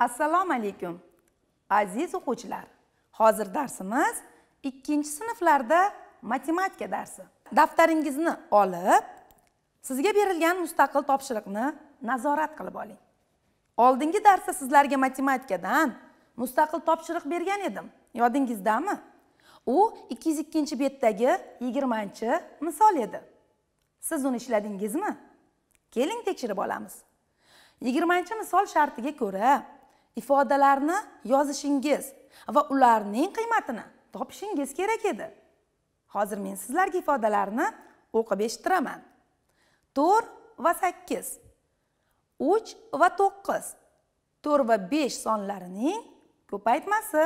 assalomu alaykum aziz o'quvchilar hozir darsimiz ikkinchi sinflarda matematika darsi daftaringizni olib sizga berilgan mustaqil topshiriqni nazorat qilib oling oldingi darsda sizlarga matematikadan mustaqil topshiriq bergan edim yodingizdami u ikki yuz ikkinchi betdagi yigirmanchi misol edi siz uni ishladingizmi keling tekshirib olamiz yigirmanchi misol shartiga ko'ra ifodalarni yozishingiz va ularning qiymatini topishingiz kerak edi hozir men sizlarga ifodalarni o'qib eshittiraman to'rt va sakkiz uch va to'qqiz to'rt va besh sonlarining ko'paytmasi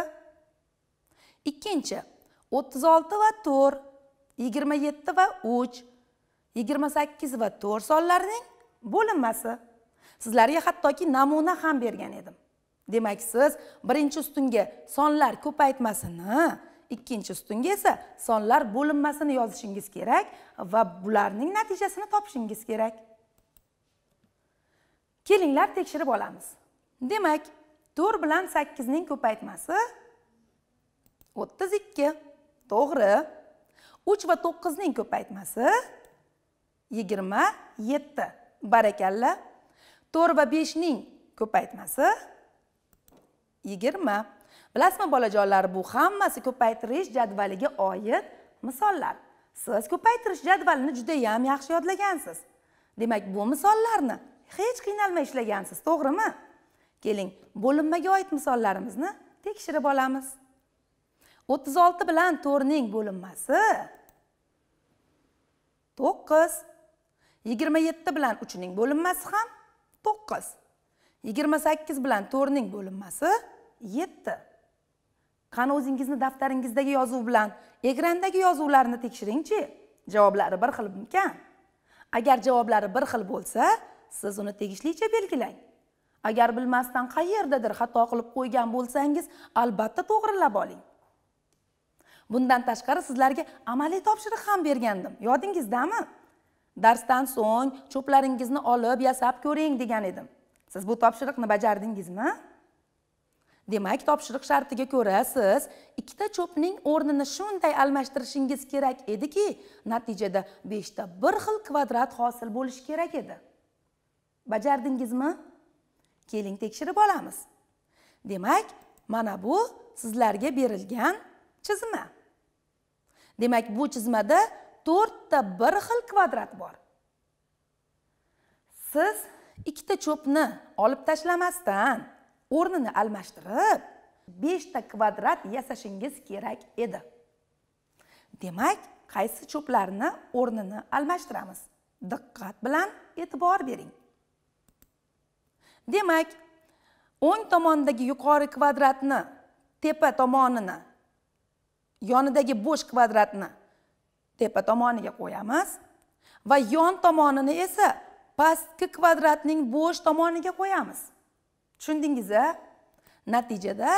ikkinchi o'ttiz olti va to'rt yigirma yetti va uch yigirma sakkiz va to'rt sonlarning bo'linmasi sizlarga hattoki namuna ham bergan edim Demak siz birinchi ustunga sonlar ko'paytmasini ikkinchi ustunga esa sonlar bo'linmasini yozishingiz kerak va bularning natijasini topishingiz kerak kelinglar tekshirib olamiz demak 4 bilan 8 ning ko'paytmasi 32 to'g'ri 3 va 9 ning ko'paytmasi 27 barakalla 4 va 5 ning ko'paytmasi yigirma bilasizmi bolajonlar bu hammasi ko'paytirish jadvaliga oid misollar siz ko'paytirish jadvalini judayam yaxshi yodlagansiz demak bu misollarni hech qiynalmay ishlagansiz to'g'rimi keling bo'linmaga oid misollarimizni tekshirib olamiz o'ttiz olti bilan to'rtning bo'linmasi to'qqiz yigirma yetti bilan uchning bo'linmasi ham to'qqiz yigirma sakkiz bilan to'rtning bo'linmasi yetti qani o'zingizni daftaringizdagi yozuv bilan ekrandagi yozuvlarni tekshiringchi javoblari bir xilmikan agar javoblari bir xil bo'lsa siz uni tegishlicha belgilang agar bilmasdan qayerdadir xato qilib qo'ygan bo'lsangiz albatta to'g'rilab oling bundan tashqari sizlarga amaliy topshiriq ham bergandim yodingizdami darsdan so'ng cho'plaringizni olib yasab ko'ring degan edim siz bu topshiriqni bajardingizmi demak topshiriq shartiga ko'ra siz ikkita cho'pning o'rnini shunday almashtirishingiz kerak ediki natijada beshta bir xil kvadrat hosil bo'lishi kerak edi bajardingizmi keling tekshirib olamiz demak mana bu sizlarga berilgan chizma demak bu chizmada to'rtta bir xil kvadrat bor siz ikkita cho'pni olib tashlamasdan o'rnini almashtirib beshta kvadrat yasashingiz kerak edi demak qaysi cho'plarni o'rnini almashtiramiz diqqat bilan e'tibor bering demak o'ng tomondagi yuqori kvadratni tepa tomonini yonidagi bo'sh kvadratni tepa tomoniga qo'yamiz va yon tomonini esa pastki kvadratning bo'sh tomoniga qo'yamiz tushundingiz a natijada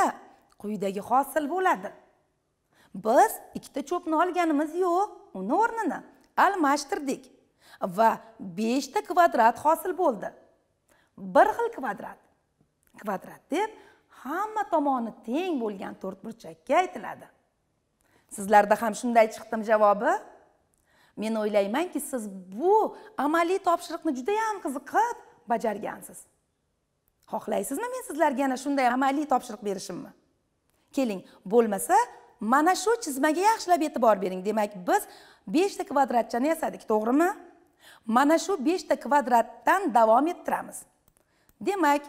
quyidagi hosil bo'ladi biz ikkita cho'pni olganimiz yo'q uni o'rnini almashtirdik va 5 ta kvadrat hosil bo'ldi bir xil kvadrat kvadrat deb hamma tomoni teng bo'lgan to'rtburchakka aytiladi sizlarda ham shunday chiqdim javobi men o'ylaymanki siz bu amaliy topshiriqni judayam qiziqib bajargansiz xohlaysizmi men sizlarga yana shunday amaliy topshiriq berishimni keling bo'lmasa mana shu chizmaga yaxshilab e'tibor bering demak biz beshta kvadratchani yasadik to'g'rimi mana shu beshta kvadratdan davom ettiramiz demak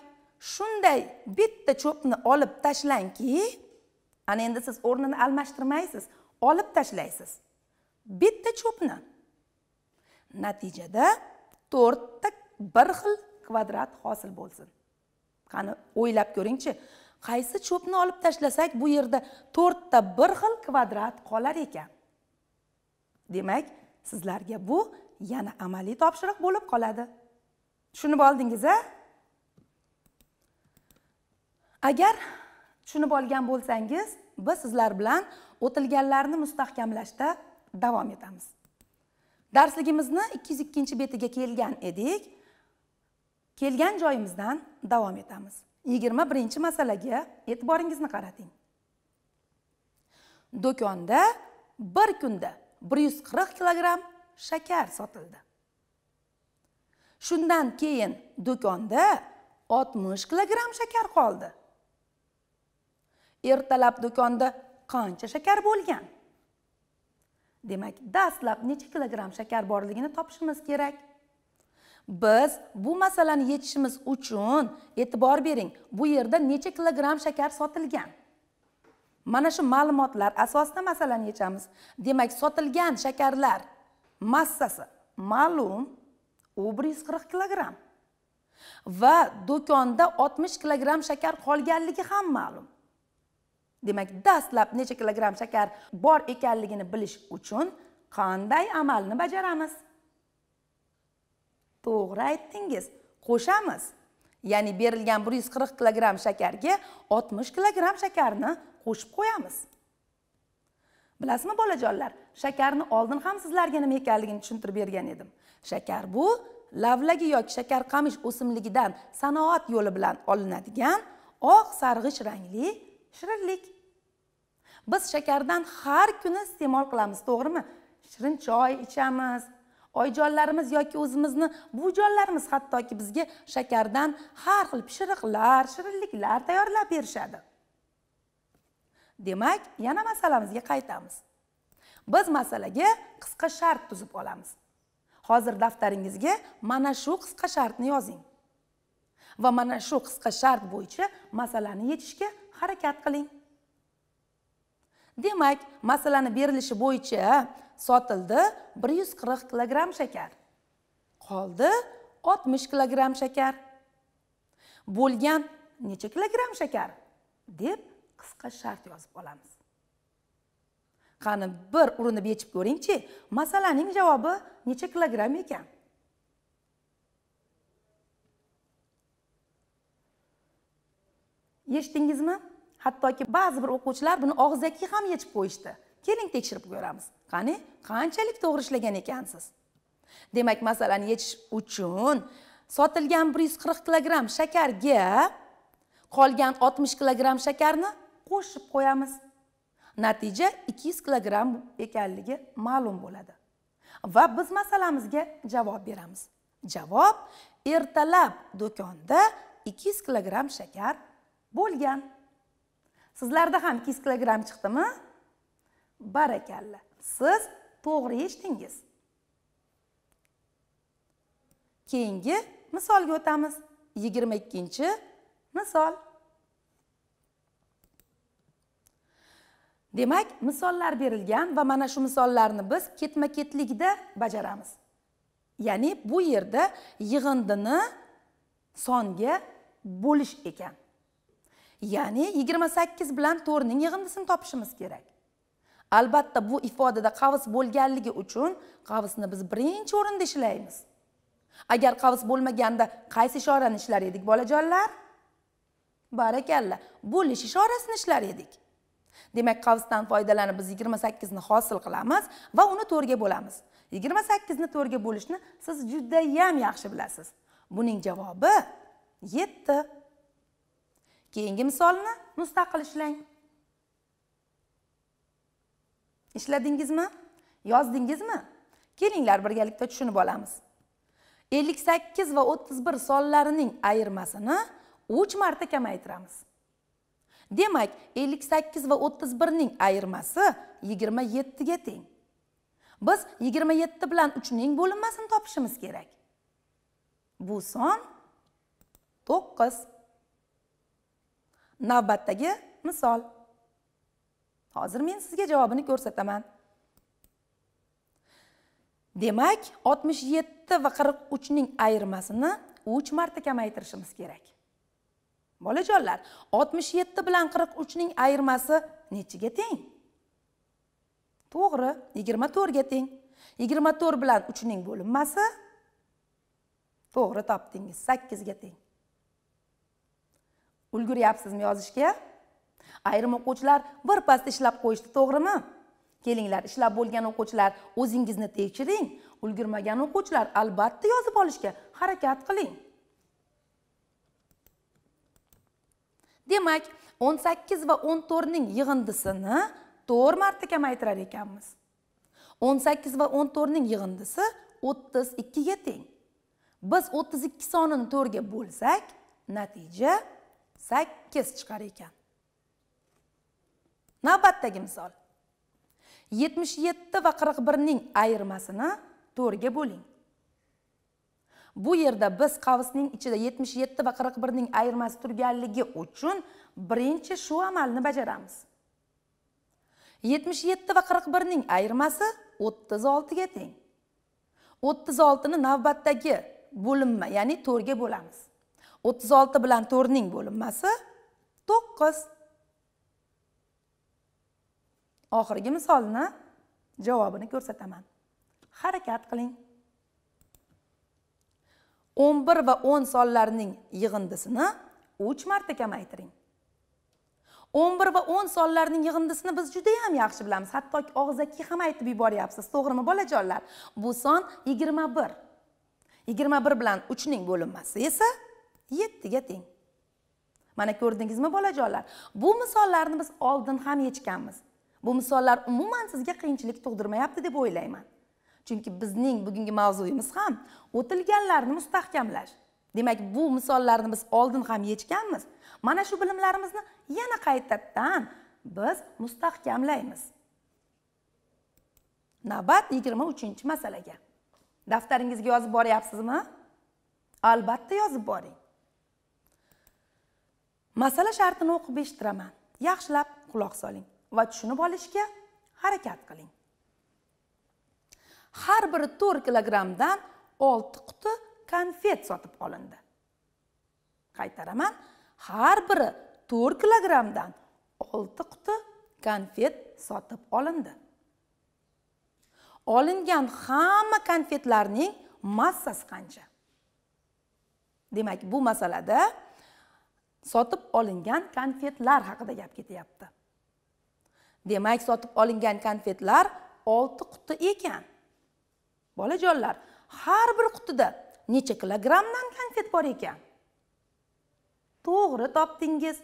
shunday bitta cho'pni olib tashlangki ana endi siz o'rnini almashtirmaysiz olib tashlaysiz bitta cho'pni natijada to'rtta bir xil kvadrat hosil bo'lsin qani o'ylab ko'ringchi qaysi cho'pni olib tashlasak bu yerda to'rtta bir xil kvadrat qolar ekan demak sizlarga bu yana amaliy topshiriq bo'lib qoladi tushunib oldingiz a agar tushunib olgan bo'lsangiz biz sizlar bilan o'tilganlarni mustahkamlashda davom etamiz darsligimizni ikki yuz ikkinchi betiga kelgan edik kelgan joyimizdan davom etamiz yigirma birinchi masalaga e'tiboringizni qarating do'konda bir kunda bir yuz qirq kilogramm shakar sotildi shundan keyin do'konda oltmish kilogramm shakar qoldi ertalab do'konda qancha shakar bo'lgan demak dastlab necha kilogramm shakar borligini topishimiz kerak biz bu masalani yechishimiz uchun e'tibor bering bu yerda necha kilogramm shakar sotilgan mana shu ma'lumotlar asosida masalani yechamiz demak sotilgan shakarlar massasi ma'lum u bir yuz qirq kilogramm va do'konda oltmish kilogramm shakar qolganligi ham ma'lum demak dastlab necha kilogramm shakar bor ekanligini bilish uchun qanday amalni bajaramiz to'g'ri aytdingiz qo'shamiz ya'ni berilgan bir yuz qirq kilogramm shakarga oltmish kilogramm shakarni qo'shib qo'yamiz bilasizmi bolajonlar shakarni oldin ham sizlarga nima ekanligini tushuntirib bergan edim shakar bu lavlagi yoki shakar qamish o'simligidan sanoat yo'li bilan olinadigan oq sarg'ish rangli shirinlik biz shakardan har kuni iste'mol qilamiz to'g'rimi shirin choy ichamiz oyjonlarimiz yoki o'zimizni buvijonlarimiz hattoki bizga shakardan har xil pishiriqlar shirinliklar tayyorlab berishadi demak yana masalamizga qaytamiz biz masalaga qisqa shart tuzib olamiz hozir daftaringizga mana shu qisqa shartni yozing va mana shu qisqa shart bo'yicha masalani yechishga harakat qiling demak masalani berilishi bo'yicha sotildi 140 kg shakar qoldi 60 kg shakar bo'lgan necha kilogramm shakar deb qisqa shart yozib olamiz qani bir urinib yechib ko'ringchi masalaning javobi necha kilogramm ekan eshitdingizmi hattoki ba'zi bir o'quvchilar buni og'zaki ham yechib qo'yishdi keling tekshirib ko'ramiz qani qanchalik to'g'ri ishlagan ekansiz demak masalani yechish uchun sotilgan bir yuz qirq kilogramm shakarga qolgan oltmish kilogramm shakarni qo'shib qo'yamiz natija ikki yuz kilogramm ekanligi ma'lum bo'ladi va biz masalamizga javob beramiz javob ertalab do'konda ikki yuz kilogramm shakar bo'lgan sizlarda ham ikki yuz kilogramm chiqdimi barakalla siz to'g'ri eshitdingiz keyingi misolga o'tamiz yigirma ikkinchi misol demak misollar berilgan va mana shu misollarni biz ketma ketlikda bajaramiz ya'ni bu yerda yig'indini songa bo'lish ekan ya'ni 28 bilan 4 ning yig'indisini topishimiz kerak albatta bu ifodada qavs bo'lganligi uchun qavsni biz birinchi o'rinda ishlaymiz agar qavs bo'lmaganda qaysi ishorani ishlar edik bolajonlar barakalla bo'lish ishorasini ishlar edik demak qavsdan foydalanib biz yigirma sakkizni hosil qilamiz va uni to'rga bo'lamiz yigirma sakkizni to'rga bo'lishni siz judayam yaxshi bilasiz buning javobi yetti keyingi misolni mustaqil ishlang ishladingizmi yozdingizmi kelinglar birgalikda tushunib olamiz 58 va 31 sonlarining ayirmasini 3 marta kamaytiramiz demak 58 va 31 ning ayirmasi 27 ga teng biz 27 bilan 3 ning bo'linmasini topishimiz kerak bu son 9 navbattagi misol hozir men sizga javobini ko'rsataman demak 67 va 43 ning ayirmasini 3 marta kamaytirishimiz kerak bolajonlar 67 bilan 43 ning ayirmasi nechiga teng to'g'ri 24 ga teng 24 bilan 3 ning bo'linmasi to'g'ri topdingiz 8 ga teng ulguryapsizmi yozishga ayrim o'quvchilar bir birpasda ishlab qo'yishdi to'g'rimi kelinglar ishlab bo'lgan o'quvchilar o'zingizni tekshiring ulgurmagan o'quvchilar albatta yozib olishga harakat qiling demak 18 va 14 ning yig'indisini 4 marta kamaytirar ekanmiz 18 va 14 ning yig'indisi 32 ga teng biz 32 sonini 4 ga bo'lsak natija 8 chiqar ekan navbatdagi misol 77 va 41 ning ayirmasini 4 ga bo'ling bu yerda biz qavsning ichida 77 va 41 ning ayirmasi turganligi uchun birinchi shu amalni bajaramiz 77 va 41 ning ayirmasi 36 ga teng 36 ni navbatdagi bo'linma ya'ni 4 ga bo'lamiz 36 bilan 4 ning bo'linmasi 9 oxirgi misolni javobini ko'rsataman harakat qiling 11 va 10 sonlarining yig'indisini 3 marta kamaytiring 11 va 10 sonlarning yig'indisini biz juda ham yaxshi bilamiz hatto og'zaki ham aytib yuboryapsiz to'g'rimi bolajonlar bu son 21 21 bilan 3 ning bo'linmasi esa 7 ga teng mana ko'rdingizmi bolajonlar bu misollarni biz oldin ham yechganmiz bu misollar umuman sizga qiyinchilik tug'dirmayapti deb o'ylayman chunki bizning bugungi mavzuyimiz ham o'tilganlarni mustahkamlash demak bu misollarni biz oldin ham yechganmiz mana shu bilimlarimizni yana qaytadan biz mustahkamlaymiz navbat yigirma uchinchi masalaga daftaringizga yozib boryapsizmi albatta yozib boring masala shartini o'qib eshitiraman yaxshilab quloq soling va tushunib olishga harakat qiling har biri to'rt kilogrammdan olti quti konfet sotib olindi qaytaraman har biri to'rt kilogrammdan olti quti konfet sotib olindi olingan hamma konfetlarning massasi qancha demak bu masalada sotib olingan konfetlar haqida gap ketyapti demak sotib olingan konfetlar olti quti ekan bolajonlar har bir qutida necha kilogrammdan konfet bor ekan to'g'ri topdingiz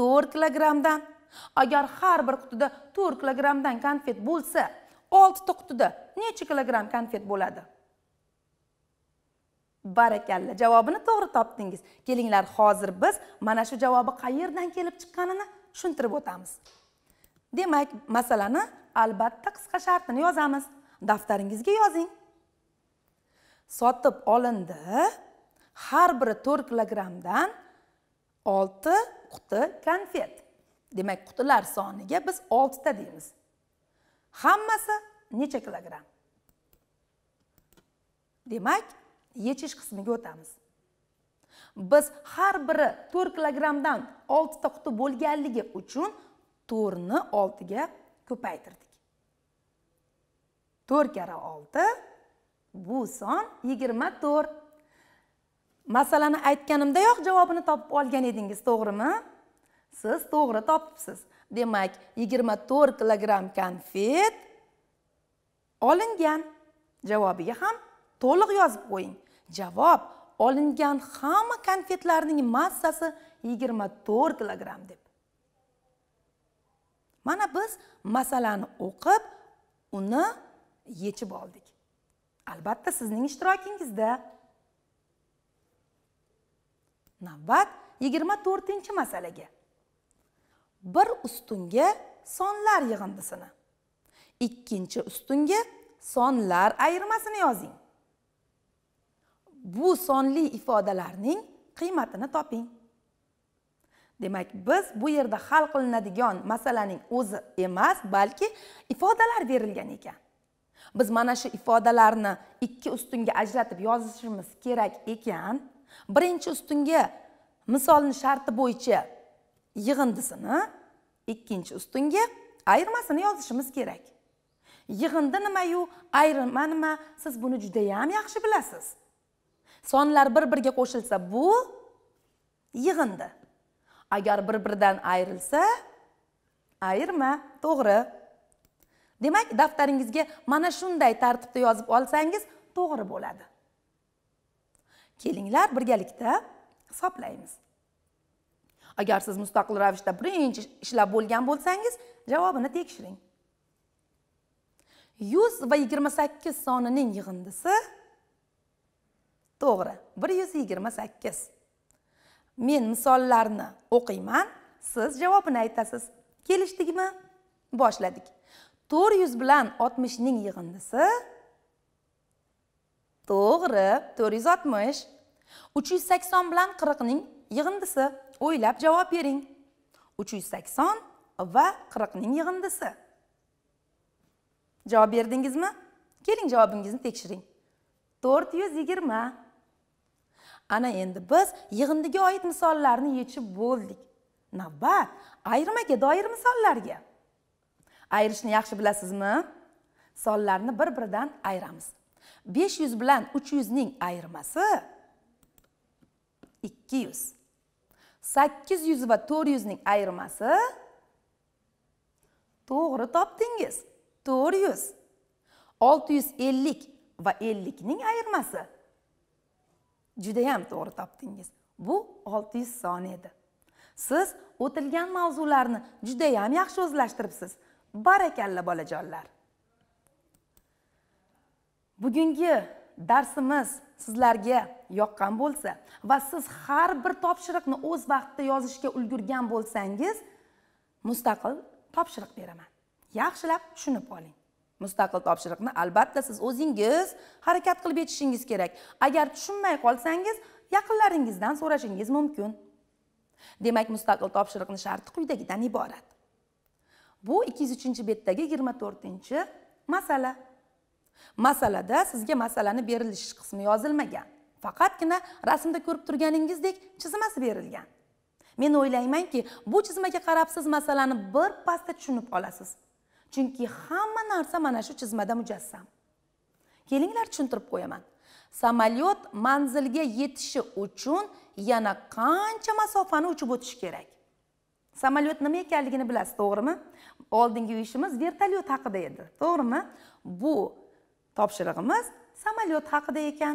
to'rt kilogrammdan agar har bir qutida to'rt kilogrammdan konfet bo'lsa oltita qutida necha kilogramm konfet bo'ladi barakalla javobini to'g'ri topdingiz kelinglar hozir biz mana shu javobi qayerdan kelib chiqqanini tushuntirib o'tamiz demak masalani albatta qisqa shartini yozamiz daftaringizga yozing sotib olindi har biri 4 kilogrammdan 6 quti konfet demak qutilar soniga biz 6 ta deymiz hammasi necha kilogramm demak yechish qismiga o'tamiz biz har biri to'rt kilogrammdan ta quti bo'lganligi uchun to'rni oltiga ko'paytirdik to'rt karra olti bu son yigirma to'rt masalani aytganimdayoq javobini topib olgan edingiz to'g'rimi siz to'g'ri topibsiz demak yigirma to'rt kilogramm konfet olingan javobiga ham to'liq yozib qo'ying javob olingan hamma konfetlarning massasi yigirma to'rt kilogramm deb mana biz masalani o'qib uni yechib oldik albatta sizning ishtirokingizda navbat yigirma to'rtinchi masalaga bir ustunga sonlar yig'indisini ikkinchi ustunga sonlar ayirmasini yozing bu sonli ifodalarning qiymatini toping demak biz bu yerda hal qilinadigan masalaning o'zi emas balki ifodalar berilgan ekan biz mana shu ifodalarni ikki ustunga ajratib yozishimiz kerak ekan birinchi ustunga misolni sharti bo'yicha yig'indisini ikkinchi ustunga ayirmasini yozishimiz kerak yig'indi nimayu ayirma nima siz buni judayam yaxshi bilasiz sonlar bir biriga qo'shilsa bu yig'indi agar bir biridan ayrilsa ayirma to'g'ri demak daftaringizga mana shunday tartibda yozib olsangiz to'g'ri bo'ladi kelinglar birgalikda hisoblaymiz agar siz mustaqil ravishda birinchi ishlab bo'lgan bo'lsangiz javobini tekshiring yuz va yigirma sakkiz sonining yig'indisi to'g'ri bir yuz yigirma sakkiz men misollarni o'qiyman siz javobini aytasiz kelishdikmi boshladik to'rt yuz bilan oltmishning yig'indisi to'g'ri to'rt yuz oltmish uch yuz sakson bilan qirqning yig'indisi o'ylab javob bering uch yuz sakson va qirqning yig'indisi javob berdingizmi keling javobingizni tekshiring to'rt yuz yigirma ana endi biz yig'indiga oid misollarni yechib bo'ldik navbat ayrimaga doir misollarga ayirishni yaxshi bilasizmi sonlarni bir biridan ayiramiz 500 bilan 300 ning ayirmasi 200. 800 va 400 ning ayirmasi to'g'ri topdingiz 400. 650 va 50 ning ayirmasi 600. judayam to'g'ri topdingiz bu 600 son edi siz o'tilgan mavzularni judayam yaxshi o'zlashtiribsiz barakalla bolajonlar bugungi darsimiz sizlarga yoqqan bo'lsa va siz har bir topshiriqni o'z vaqtida yozishga ulgurgan bo'lsangiz mustaqil topshiriq beraman yaxshilab tushunib oling mustaqil topshiriqni albatta siz o'zingiz harakat qilib yetishingiz kerak agar tushunmay qolsangiz yaqinlaringizdan so'rashingiz mumkin demak mustaqil topshiriqni sharti quyidagidan iborat bu 203 betdagi 24 masala masalada sizga masalani berilish qismi yozilmagan faqatgina rasmda ko'rib turganingizdek chizmasi berilgan men o'ylaymanki bu chizmaga qarab siz masalani bir pasda tushunib olasiz chunki hamma narsa mana shu chizmada mujassam kelinglar tushuntirib qo'yaman samolyot manzilga yetishi uchun yana qancha masofani uchib o'tishi kerak samolyot nima ekanligini bilasiz to'g'rimi oldingi ishimiz vertolyot haqida edi to'g'rimi bu topshirig'imiz samolyot haqida ekan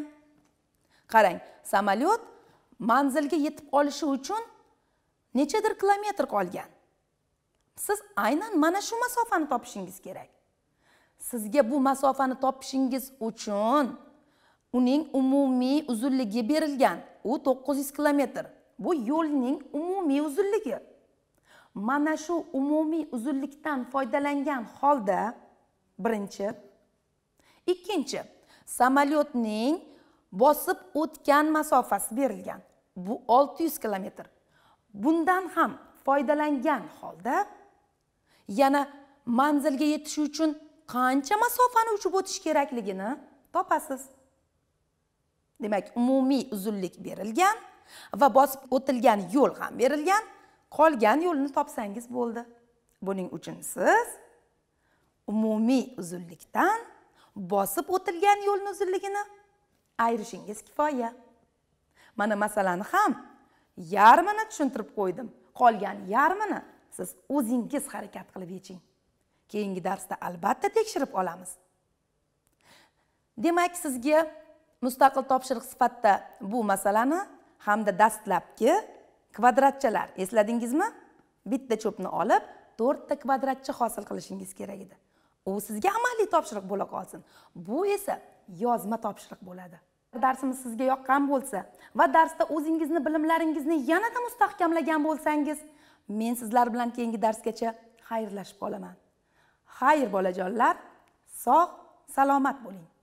qarang samolyot manzilga yetib olishi uchun nechadir kilometr qolgan siz aynan mana shu masofani topishingiz kerak sizga bu masofani topishingiz uchun uning umumiy uzunligi berilgan u 900 kilometr bu yo'lning umumiy uzunligi mana shu umumiy uzunlikdan foydalangan holda birinchi ikkinchi samolyotning bosib o'tgan masofasi berilgan bu 600 kilometr bundan ham foydalangan holda yana manzilga yetish uchun qancha masofani uchib o'tish kerakligini topasiz demak umumiy uzunlik berilgan va bosib o'tilgan yo'l ham berilgan qolgan yo'lni topsangiz bo'ldi buning uchun siz umumiy uzunlikdan bosib o'tilgan yo'lni uzunligini ayirishingiz kifoya mana masalani ham yarmini tushuntirib qo'ydim qolgan yarmini siz o'zingiz harakat qilib yeching keyingi darsda albatta tekshirib olamiz demak sizga mustaqil topshiriq sifatida bu masalani hamda dastlabki kvadratchalar esladingizmi bitta cho'pni olib to'rtta kvadratcha hosil qilishingiz kerak edi u sizga amaliy topshiriq bo'la qolsin bu esa yozma topshiriq bo'ladi darsimiz sizga yoqqan bo'lsa va darsda o'zingizni bilimlaringizni yanada mustahkamlagan bo'lsangiz men sizlar bilan keyingi darsgacha xayrlashib qolaman xayr bolajonlar sog' salomat bo'ling